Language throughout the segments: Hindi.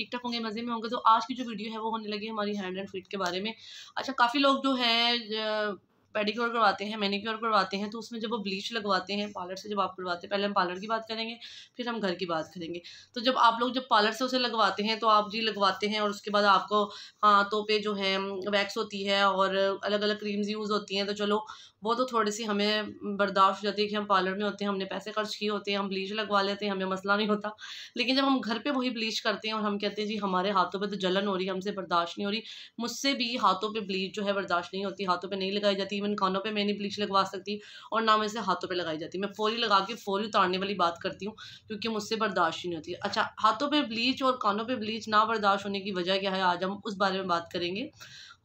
ठीक ठाक होंगे मज़े में होंगे तो आज की जो वीडियो है वो होने लगी हमारी हैंड एंड फीट के बारे में अच्छा काफ़ी लोग जो है पेडिक्योर करवाते हैं मैनिक्योर करवाते हैं तो उसमें जब वो ब्लीच लगवाते हैं पार्लर से जब आप करवाते हैं पहले हम पार्लर की बात करेंगे फिर हम घर की बात करेंगे तो जब आप लोग जब पार्लर से उसे लगवाते हैं तो आप जी लगवाते हैं और उसके बाद आपको हाथों पर जो है वैक्स होती है और अलग अलग क्रीम्स यूज़ होती हैं तो चलो वो तो थोड़ी सी हमें बर्दाश्त हो जाती है कि हम पार्लर में होते हैं हमने पैसे खर्च किए होते हैं हम ब्लीच लगवा लेते हैं हमें मसला नहीं होता लेकिन जब हम घर पर वही ब्लीच करते हैं और हम कहते हैं जी हमारे हाथों पर तो जलन हो रही है हमसे बर्दाश्त नहीं हो रही मुझसे भी हाथों पर ब्लीच जो है बर्दाश्त नहीं होती हाथों पर नहीं लगाई जाती इवन कानों पे मैं नहीं ब्लीच लगवा सकती और ना मैं इसे हाथों पे लगाई जाती मैं फौरी लगा के फौरी उतारने वाली बात करती हूँ क्योंकि मुझसे बर्दाश्त नहीं होती अच्छा हाथों पर ब्लीच और कानों पर ब्लीच ना बर्दाश्त होने की वजह क्या है आज हम उस बारे में बात करेंगे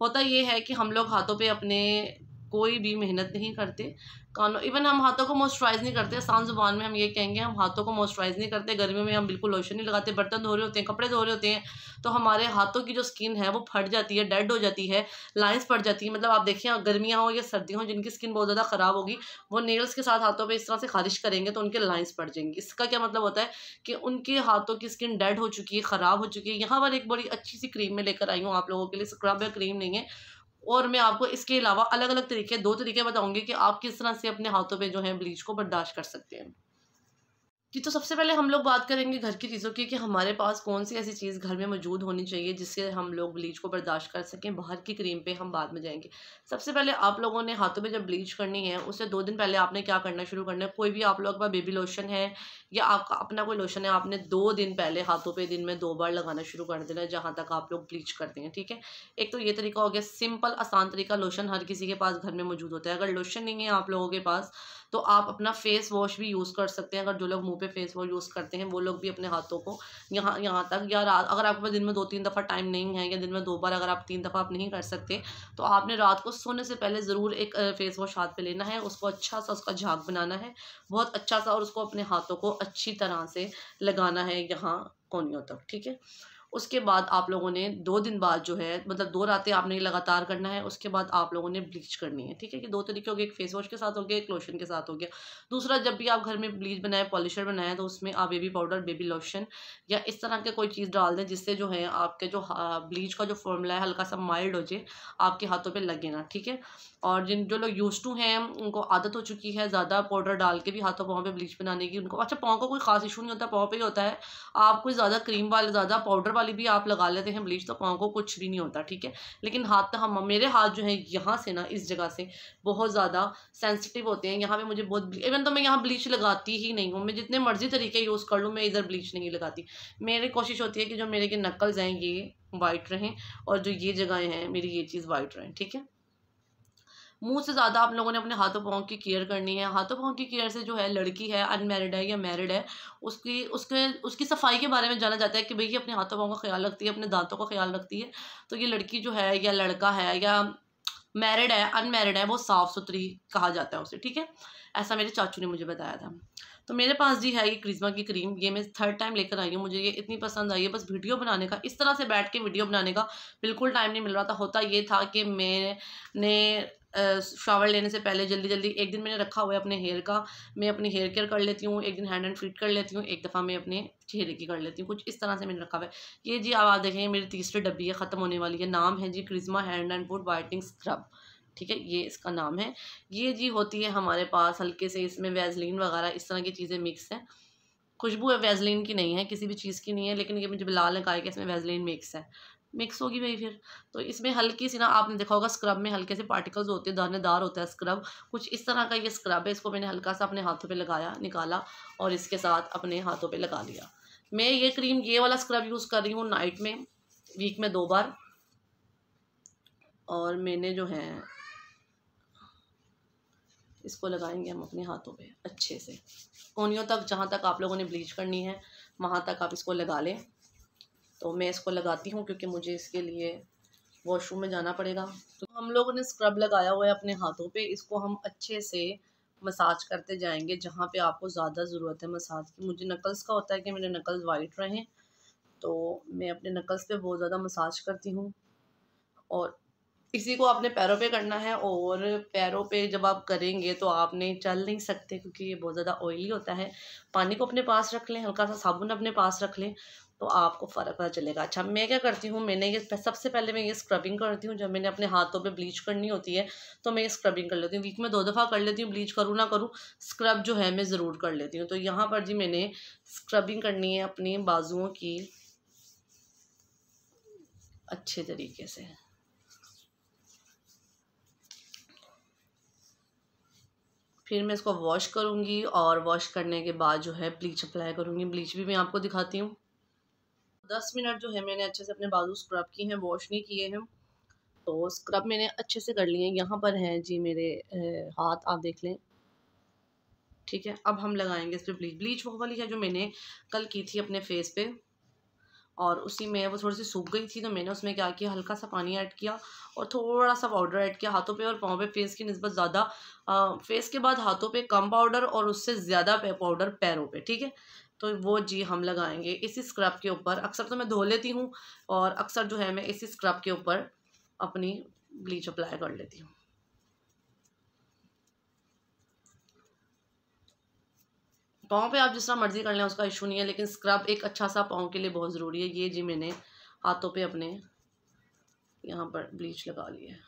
होता ये है कि हम लोग हाथों पर अपने कोई भी मेहनत नहीं करते कानों इवन हम हाथों को मॉइस्चराइज़ नहीं करते आसान ज़ुबान में हम ये कहेंगे हम हाथों को मॉइस्चराइज़ नहीं करते गर्मियों में हम बिल्कुल लोशन नहीं लगाते बर्तन धो रहे होते हैं कपड़े धो रहे होते हैं तो हमारे हाथों की जो स्किन है वो फट जाती है डेड हो जाती है लाइन्स फट जाती है मतलब आप देखिए हाँ, गर्मियाँ हो या सर्दियाँ हो जिनकी स्किन बहुत ज़्यादा ख़राब होगी वो नेल्स के साथ हाथों पर इस तरह से खारिश करेंगे तो उनके लाइन्स फट जाएंगी इसका क्या मतलब होता है कि उनके हाथों की स्किन डेड हो चुकी है ख़राब हो चुकी है यहाँ पर एक बड़ी अच्छी सी क्रीम में लेकर आई हूँ आप लोगों के लिए स्क्रब या क्रीम नहीं है और मैं आपको इसके अलावा अलग अलग तरीके दो तरीके बताऊंगी कि आप किस तरह से अपने हाथों पे जो है ब्लीच को बर्दाश्त कर सकते हैं जी तो सबसे पहले हम लोग बात करेंगे घर की चीज़ों की कि हमारे पास कौन सी ऐसी चीज़ घर में मौजूद होनी चाहिए जिससे हम लोग ब्लीच को बर्दाश्त कर सकें बाहर की क्रीम पे हम बाद में जाएंगे सबसे पहले आप लोगों ने हाथों में जब ब्लीच करनी है उससे दो दिन पहले आपने क्या करना शुरू करना है कोई भी आप लोग का बेबी लोशन है या आपका अपना कोई लोशन है आपने दो दिन पहले हाथों पर दिन में दो बार लगाना शुरू कर देना है जहाँ तक आप लोग ब्लीच करते हैं ठीक है एक तो ये तरीका हो गया सिंपल आसान तरीका लोशन हर किसी के पास घर में मौजूद होता है अगर लोशन नहीं है आप लोगों के पास तो आप अपना फेस वॉश भी यूज़ कर सकते हैं अगर जो लोग मुंह पे फेस वॉश यूज़ करते हैं वो लोग भी अपने हाथों को यहाँ यहाँ तक या रात अगर आपके पास दिन में दो तीन दफ़ा टाइम नहीं है या दिन में दो बार अगर आप तीन दफ़ा आप नहीं कर सकते तो आपने रात को सोने से पहले ज़रूर एक फेस वॉश हाथ पर लेना है उसको अच्छा सा उसका झाँक बनाना है बहुत अच्छा सा और उसको अपने हाथों को अच्छी तरह से लगाना है यहाँ कोनियों तक ठीक है उसके बाद आप लोगों ने दो दिन बाद जो है मतलब दो रातें आपने लगातार करना है उसके बाद आप लोगों ने ब्लीच करनी है ठीक है कि दो तरीके हो गए एक फेस वॉश के साथ हो गया एक लोशन के साथ हो गया दूसरा जब भी आप घर में ब्लीच बनाए पॉलिशर बनाए तो उसमें आप बेबी पाउडर बेबी लोशन या इस तरह के कोई चीज़ डाल दें जिससे जो है आपके जो हाँ, ब्लीच का जो फॉर्मूला है हल्का सा माइल्ड हो जाए आपके हाथों पर लगे ना ठीक है और जिन जो लोग यूज टू हैं उनको आदत हो चुकी है ज़्यादा पाउडर डाल के भी हाथों पाँव पर ब्लीच बनाने की उनको अच्छा पाँव का कोई खास इशू नहीं होता पाँव पर ही होता है आप कोई ज़्यादा क्रीम वाले ज़्यादा पाउडर वाले वाली भी आप लगा लेते हैं ब्लीच तो पाँव को कुछ भी नहीं होता ठीक है लेकिन हाथ तो हम मेरे हाथ जो है यहाँ से ना इस जगह से बहुत ज़्यादा सेंसिटिव होते हैं यहाँ पे मुझे बहुत इवन तो मैं यहाँ ब्लीच लगाती ही नहीं हूँ मैं जितने मर्जी तरीके यूज़ कर लूँ मैं इधर ब्लीच नहीं लगाती मेरी कोशिश होती है कि जो मेरे के नकल्स हैं ये वाइट रहें और जो ये जगहें हैं मेरी ये चीज़ वाइट रहें ठीक है मुंह से ज़्यादा आप लोगों ने अपने हाथों पाँव की केयर करनी है हाथों पाँव की केयर से जो है लड़की है अनमेरिड है या मैरिड है उसकी उसके उसकी सफाई के बारे में जाना जाता है कि भाई ये अपने हाथों पाँव का ख्याल रखती है अपने दांतों का ख्याल रखती है तो ये लड़की जो है या लड़का है या मैरिड है अनमेरिड है वो साफ़ सुथरी कहा जाता है उसे ठीक है ऐसा मेरे चाचू ने मुझे बताया था तो मेरे पास जी है ये क्रिज्मा की क्रीम ये मैं थर्ड टाइम लेकर आई हूँ मुझे ये इतनी पसंद आई है बस वीडियो बनाने का इस तरह से बैठ के वीडियो बनाने का बिल्कुल टाइम नहीं मिल रहा था होता ये था कि मैंने शावर लेने से पहले जल्दी जल्दी एक दिन मैंने रखा हुआ है अपने हेयर का मैं अपनी हेयर केयर कर लेती हूँ एक दिन हैंड एंड फीट कर लेती हूँ एक दफ़ा मैं अपने चेहरे की कर लेती हूँ कुछ इस तरह से मैंने रखा हुआ है ये जी आप देखेंगे मेरी तीसरी डब्बी है ख़त्म होने वाली है नाम है जी क्रिजमा hand and foot whitening scrub ठीक है ये इसका नाम है ये जी होती है हमारे पास हल्के से इसमें वैजलिन वगैरह इस तरह की चीज़ें मिक्स हैं खुशबू है वैजलिन की नहीं है किसी भी चीज़ की नहीं है लेकिन ये मुझे बिलाल ने कहा कि इसमें वैजलिन मिक्स है मिक्स होगी भाई फिर तो इसमें हल्की सी ना आपने देखा होगा स्क्रब में हल्के से पार्टिकल्स होते हैं दानेदार होता है स्क्रब कुछ इस तरह का ये स्क्रब है इसको मैंने हल्का सा अपने हाथों पे लगाया निकाला और इसके साथ अपने हाथों पे लगा लिया मैं ये क्रीम ये वाला स्क्रब यूज़ कर रही हूँ नाइट में वीक में दो बार और मैंने जो है इसको लगाएंगे हम अपने हाथों पे अच्छे से कोनियों तक जहाँ तक आप लोगों ने ब्लीच करनी है वहाँ तक आप इसको लगा लें तो मैं इसको लगाती हूँ क्योंकि मुझे इसके लिए वॉशरूम में जाना पड़ेगा तो हम लोगों ने स्क्रब लगाया हुआ है अपने हाथों पे इसको हम अच्छे से मसाज करते जाएंगे जहाँ पे आपको ज़्यादा ज़रूरत है मसाज की मुझे नकल्स का होता है कि मेरे नकल्स वाइट रहें तो मैं अपने नकल्स पे बहुत ज़्यादा मसाज करती हूँ और इसी को आपने पैरों पे करना है और पैरों पे जब आप करेंगे तो आपने चल नहीं सकते क्योंकि ये बहुत ज़्यादा ऑयली होता है पानी को अपने पास रख लें हल्का सा साबुन अपने पास रख लें तो आपको फ़र्क पता चलेगा अच्छा मैं क्या करती हूँ मैंने ये सबसे पहले मैं ये स्क्रबिंग करती हूँ जब मैंने अपने हाथों पे ब्लीच करनी होती है तो मैं ये स्क्रबिंग कर लेती हूँ वीक में दो दफ़ा कर लेती हूँ ब्लीच करूँ ना करूँ स्क्रब जो है मैं ज़रूर कर लेती हूँ तो यहाँ पर जी मैंने स्क्रबिंग करनी है अपनी बाजुओं की अच्छे तरीके से फिर मैं इसको वॉश करूँगी और वॉश करने के बाद जो है ब्लीच अप्लाई करूँगी ब्लीच भी मैं आपको दिखाती हूँ दस मिनट जो है मैंने अच्छे से अपने बाजू स्क्रब किए हैं वॉश नहीं किए हैं तो स्क्रब मैंने अच्छे से कर लिए यहाँ पर हैं जी मेरे हाथ आप देख लें ठीक है अब हम लगाएंगे इस पर ब्लीच ब्लीच वो वाली है जो मैंने कल की थी अपने फेस पे और उसी में वो थोड़ी सी सूख गई थी तो मैंने उसमें क्या किया हल्का सा पानी ऐड किया और थोड़ा सा पाउडर ऐड किया हाथों पे और पाँव पे फेस की नस्बत ज़्यादा फेस के बाद हाथों पे कम पाउडर और उससे ज़्यादा पाउडर पैरों पे ठीक है तो वो जी हम लगाएंगे इसी स्क्रब के ऊपर अक्सर तो मैं धो लेती हूँ और अक्सर जो है मैं इसी स्क्रब के ऊपर अपनी ब्लीच अप्लाई कर लेती हूँ पाँव पे आप जिस तरह मर्जी कर लें उसका इशू नहीं है लेकिन स्क्रब एक अच्छा सा पाँव के लिए बहुत ज़रूरी है ये जी मैंने हाथों पे अपने यहाँ पर ब्लीच लगा लिया है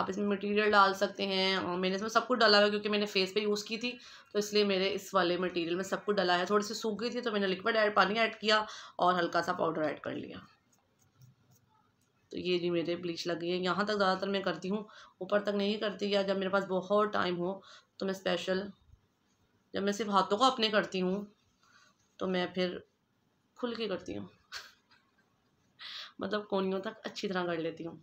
आप इसमें मटेरियल डाल सकते हैं और मैंने इसमें सब कुछ डाला हुआ है क्योंकि मैंने फेस पे यूज़ की थी तो इसलिए मेरे इस वाले मटेरियल में सब कुछ डाला है थोड़ी सी सूख गई थी तो मैंने लिक्विड ऐड पानी ऐड किया और हल्का सा पाउडर ऐड कर लिया तो ये जी मेरे ब्लीच लग गई है यहाँ तक ज़्यादातर मैं करती हूँ ऊपर तक नहीं करती या जब मेरे पास बहुत टाइम हो तो मैं स्पेशल जब मैं सिर्फ हाथों को अपने करती हूँ तो मैं फिर खुल के करती हूँ मतलब कोनियों तक अच्छी तरह कर लेती हूँ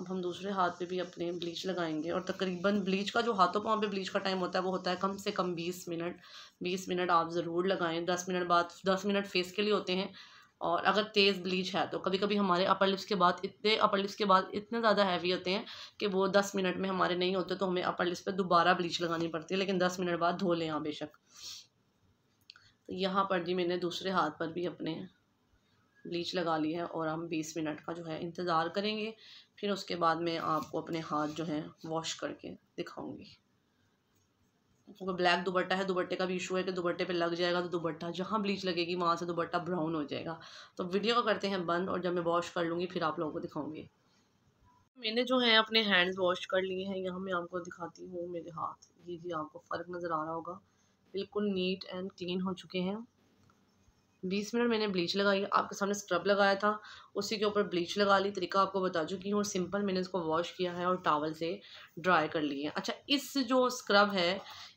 अब हम दूसरे हाथ पे भी अपने ब्लीच लगाएंगे और तकरीबन ब्लीच का जो हाथों पाँव पे ब्लीच का टाइम होता है वो होता है कम से कम बीस मिनट बीस मिनट आप ज़रूर लगाएं दस मिनट बाद दस मिनट फेस के लिए होते हैं और अगर तेज़ ब्लीच है तो कभी कभी हमारे अपर लिप्स के बाद इतने अपर लिप्स के बाद इतने ज़्यादा हैवी होते हैं कि वो दस मिनट में हमारे नहीं होते तो हमें अपर लिप्स पर दोबारा ब्लीच लगानी पड़ती है लेकिन दस मिनट बाद धो लें आप बेशक तो यहाँ पर जी मैंने दूसरे हाथ पर भी अपने ब्लीच लगा ली है और हम बीस मिनट का जो है इंतज़ार करेंगे फिर उसके बाद में आपको अपने हाथ जो है वॉश करके दिखाऊंगी क्योंकि तो ब्लैक दुबट्टा है दुबट्टे का भी इशू है कि दुबट्टे पे लग जाएगा तो दुबट्टा जहाँ ब्लीच लगेगी वहाँ से दुबट्टा ब्राउन हो जाएगा तो वीडियो को करते हैं बंद और जब मैं वॉश कर लूँगी फिर आप लोगों को दिखाऊँगी मैंने जो है अपने हैंड्स वॉश कर लिए हैं यहाँ मैं आपको दिखाती हूँ मेरे हाथ ये जी आपको फ़र्क नज़र आ रहा होगा बिल्कुल नीट एंड क्लीन हो चुके हैं बीस मिनट मैंने ब्लीच लगाई आपके सामने स्क्रब लगाया था उसी के ऊपर ब्लीच लगा ली तरीका आपको बता चुकी हूँ और सिंपल मैंने इसको वॉश किया है और टावल से ड्राई कर लिए अच्छा इस जो स्क्रब है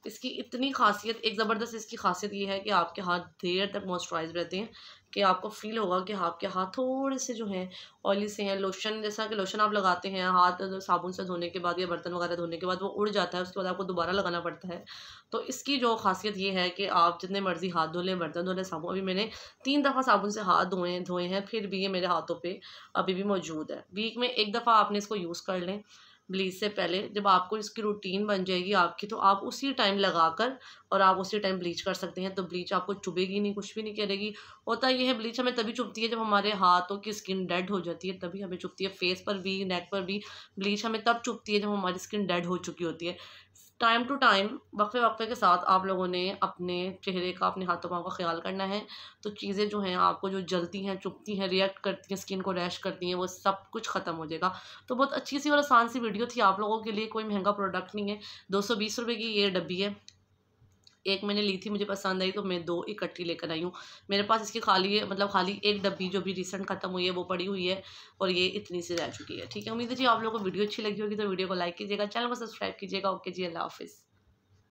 इसकी इतनी खासियत एक ज़बरदस्त इसकी खासियत ये है कि आपके हाथ देर तक मॉइस्चराइज रहते हैं कि आपको फील होगा कि आपके हाथ थोड़े से जो हैं ऑयली से हैं लोशन जैसा कि लोशन आप लगाते हैं हाथ साबुन से धोने के बाद या बर्तन वगैरह धोने के बाद वो उड़ जाता है उसके बाद आपको दोबारा लगाना पड़ता है तो इसकी जो खासियत ये है कि आप जितने मर्ज़ी हाथ धो लें बर्तन धो लें साबुन अभी मैंने तीन दफ़ा साबुन से हाथ धोए धोए हैं फिर भी ये मेरे हाथों पर अभी भी मौजूद है वीक में एक दफ़ा आपने इसको यूज़ कर लें ब्लीच से पहले जब आपको इसकी रूटीन बन जाएगी आपकी तो आप उसी टाइम लगा कर और आप उसी टाइम ब्लीच कर सकते हैं तो ब्लीच आपको चुभेगी नहीं कुछ भी नहीं करेगी होता यह है ब्लीच हमें तभी चुभती है जब हमारे हाथों की स्किन डेड हो जाती है तभी हमें चुभती है फेस पर भी नेक पर भी ब्लीच हमें तब चुभती है जब हमारी स्किन डेड हो चुकी होती है टाइम टू टाइम वक्फे वक्फे के साथ आप लोगों ने अपने चेहरे का अपने हाथों पाँव का ख्याल करना है तो चीज़ें जो हैं आपको जो जलती हैं चुपती हैं रिएक्ट करती हैं स्किन को रैश करती हैं वो सब कुछ ख़त्म हो जाएगा तो बहुत अच्छी सी और आसान सी वीडियो थी आप लोगों के लिए कोई महंगा प्रोडक्ट नहीं है दो सौ बीस रुपये की ये डब्बी है एक मैंने ली थी मुझे पसंद आई तो मैं दो इकट्ठी लेकर आई हूँ मेरे पास इसकी खाली है मतलब खाली एक डब्बी जो भी रिसेंट ख़त्म हुई है वो पड़ी हुई है और ये इतनी सी रह चुकी है ठीक है उम्मीद है जी आप लोगों को वीडियो अच्छी लगी होगी तो वीडियो को लाइक कीजिएगा चैनल को सब्सक्राइब कीजिएगा ओके जी अल्लाह हाफिज़